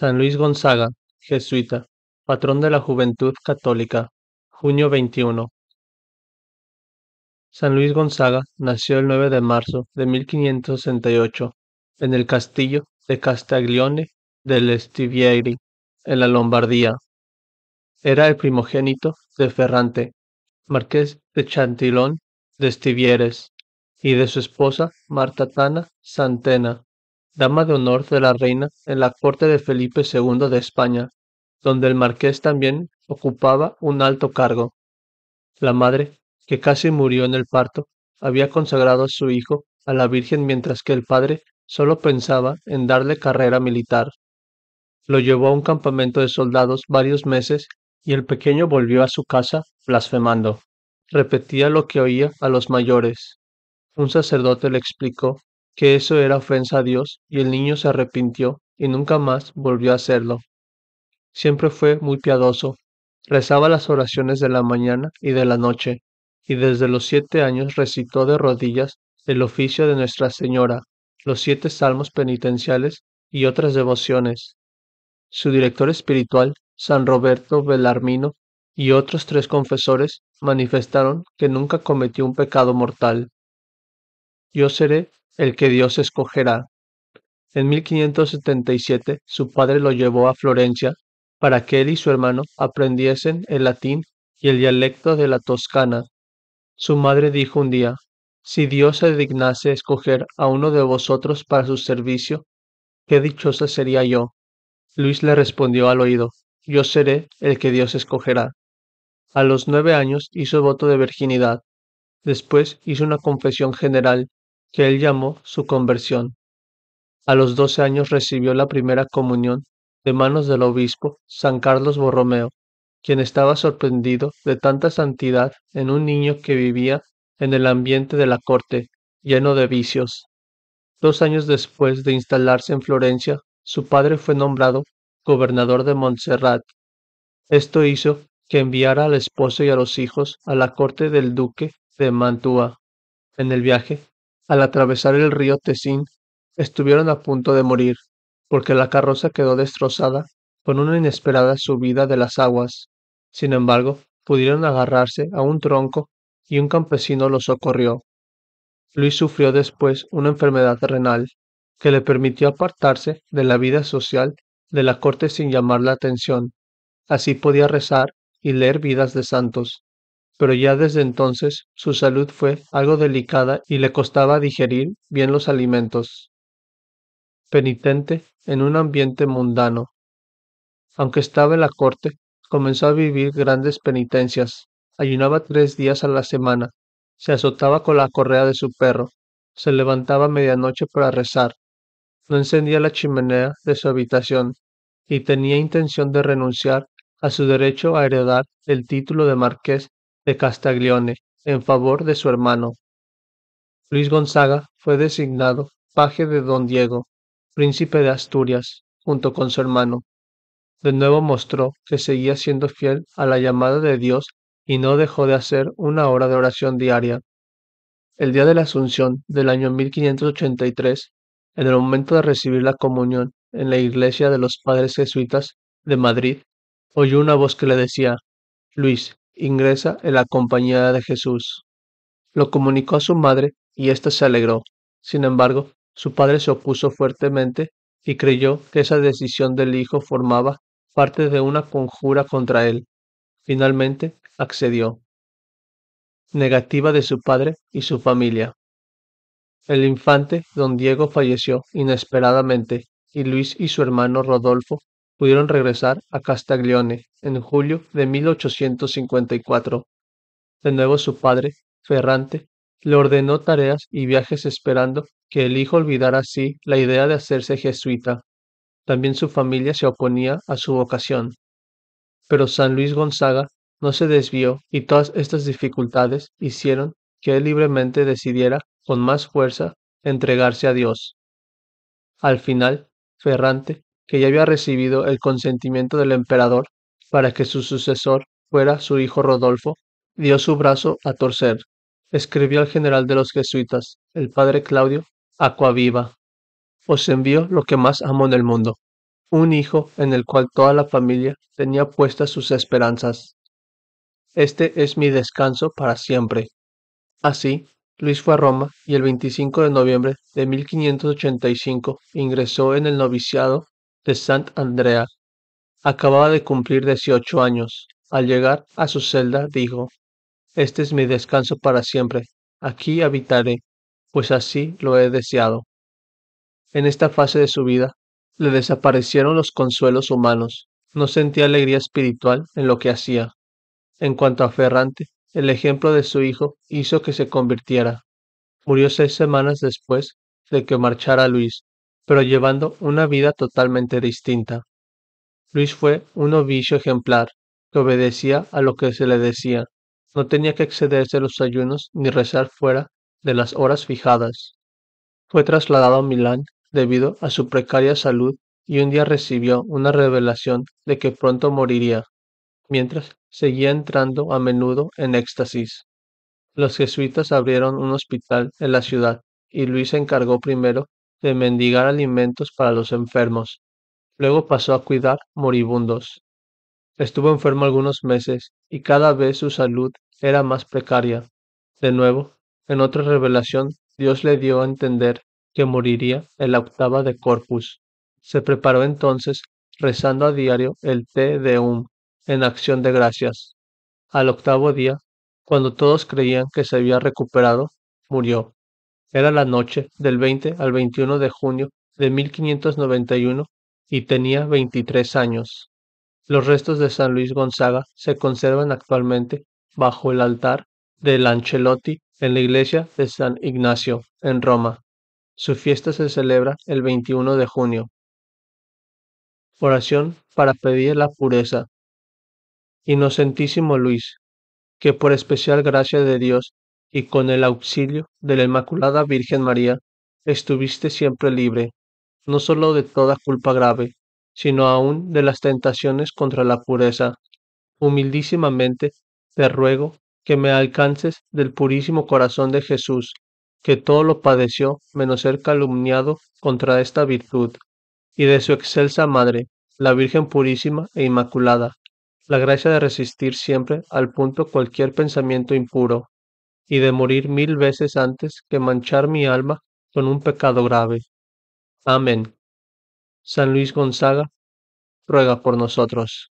San Luis Gonzaga, jesuita, patrón de la juventud católica, junio 21. San Luis Gonzaga nació el 9 de marzo de 1568 en el castillo de Castaglione del Stivieri, en la Lombardía. Era el primogénito de Ferrante, marqués de Chantilón de Stivieres, y de su esposa Marta Tana Santena, dama de honor de la reina en la corte de Felipe II de España, donde el marqués también ocupaba un alto cargo. La madre, que casi murió en el parto, había consagrado a su hijo a la Virgen mientras que el padre solo pensaba en darle carrera militar. Lo llevó a un campamento de soldados varios meses y el pequeño volvió a su casa blasfemando. Repetía lo que oía a los mayores. Un sacerdote le explicó que eso era ofensa a Dios y el niño se arrepintió y nunca más volvió a hacerlo. Siempre fue muy piadoso, rezaba las oraciones de la mañana y de la noche, y desde los siete años recitó de rodillas el oficio de Nuestra Señora, los siete salmos penitenciales y otras devociones. Su director espiritual, San Roberto Belarmino, y otros tres confesores manifestaron que nunca cometió un pecado mortal. Yo seré el que Dios escogerá. En 1577 su padre lo llevó a Florencia para que él y su hermano aprendiesen el latín y el dialecto de la Toscana. Su madre dijo un día, Si Dios se dignase escoger a uno de vosotros para su servicio, qué dichosa sería yo. Luis le respondió al oído, Yo seré el que Dios escogerá. A los nueve años hizo voto de virginidad. Después hizo una confesión general que él llamó su conversión. A los doce años recibió la primera comunión de manos del obispo San Carlos Borromeo, quien estaba sorprendido de tanta santidad en un niño que vivía en el ambiente de la corte, lleno de vicios. Dos años después de instalarse en Florencia, su padre fue nombrado gobernador de Montserrat. Esto hizo que enviara al esposo y a los hijos a la corte del duque de Mantua. En el viaje al atravesar el río Tessin, estuvieron a punto de morir, porque la carroza quedó destrozada con una inesperada subida de las aguas. Sin embargo, pudieron agarrarse a un tronco y un campesino los socorrió. Luis sufrió después una enfermedad renal que le permitió apartarse de la vida social de la corte sin llamar la atención. Así podía rezar y leer vidas de santos pero ya desde entonces su salud fue algo delicada y le costaba digerir bien los alimentos. Penitente en un ambiente mundano. Aunque estaba en la corte, comenzó a vivir grandes penitencias. Ayunaba tres días a la semana, se azotaba con la correa de su perro, se levantaba medianoche para rezar, no encendía la chimenea de su habitación y tenía intención de renunciar a su derecho a heredar el título de marqués de Castaglione en favor de su hermano. Luis Gonzaga fue designado paje de Don Diego, príncipe de Asturias, junto con su hermano. De nuevo mostró que seguía siendo fiel a la llamada de Dios y no dejó de hacer una hora de oración diaria. El día de la Asunción del año 1583, en el momento de recibir la comunión en la iglesia de los padres jesuitas de Madrid, oyó una voz que le decía, Luis, ingresa en la compañía de Jesús. Lo comunicó a su madre y ésta se alegró. Sin embargo, su padre se opuso fuertemente y creyó que esa decisión del hijo formaba parte de una conjura contra él. Finalmente, accedió. Negativa de su padre y su familia. El infante, don Diego, falleció inesperadamente y Luis y su hermano Rodolfo pudieron regresar a Castaglione en julio de 1854. De nuevo su padre, Ferrante, le ordenó tareas y viajes esperando que el hijo olvidara así la idea de hacerse jesuita. También su familia se oponía a su vocación. Pero San Luis Gonzaga no se desvió y todas estas dificultades hicieron que él libremente decidiera con más fuerza entregarse a Dios. Al final, Ferrante que ya había recibido el consentimiento del emperador para que su sucesor fuera su hijo Rodolfo, dio su brazo a torcer. Escribió al general de los jesuitas, el padre Claudio, Acuaviva, Os envío lo que más amo en el mundo, un hijo en el cual toda la familia tenía puestas sus esperanzas. Este es mi descanso para siempre. Así, Luis fue a Roma y el 25 de noviembre de 1585 ingresó en el noviciado de Sant Andrea. Acababa de cumplir dieciocho años. Al llegar a su celda dijo, Este es mi descanso para siempre. Aquí habitaré, pues así lo he deseado. En esta fase de su vida, le desaparecieron los consuelos humanos. No sentía alegría espiritual en lo que hacía. En cuanto a Ferrante, el ejemplo de su hijo hizo que se convirtiera. Murió seis semanas después de que marchara Luis, pero llevando una vida totalmente distinta. Luis fue un novicio ejemplar, que obedecía a lo que se le decía. No tenía que excederse los ayunos ni rezar fuera de las horas fijadas. Fue trasladado a Milán debido a su precaria salud y un día recibió una revelación de que pronto moriría, mientras seguía entrando a menudo en éxtasis. Los jesuitas abrieron un hospital en la ciudad y Luis se encargó primero de mendigar alimentos para los enfermos. Luego pasó a cuidar moribundos. Estuvo enfermo algunos meses y cada vez su salud era más precaria. De nuevo, en otra revelación, Dios le dio a entender que moriría en la octava de Corpus. Se preparó entonces rezando a diario el Te Deum en acción de gracias. Al octavo día, cuando todos creían que se había recuperado, murió. Era la noche del 20 al 21 de junio de 1591 y tenía 23 años. Los restos de San Luis Gonzaga se conservan actualmente bajo el altar de Lancelotti en la iglesia de San Ignacio, en Roma. Su fiesta se celebra el 21 de junio. Oración para pedir la pureza. Inocentísimo Luis, que por especial gracia de Dios y con el auxilio de la Inmaculada Virgen María, estuviste siempre libre, no sólo de toda culpa grave, sino aún de las tentaciones contra la pureza. Humildísimamente te ruego que me alcances del purísimo corazón de Jesús, que todo lo padeció menos ser calumniado contra esta virtud, y de su excelsa Madre, la Virgen purísima e inmaculada, la gracia de resistir siempre al punto cualquier pensamiento impuro y de morir mil veces antes que manchar mi alma con un pecado grave. Amén. San Luis Gonzaga, ruega por nosotros.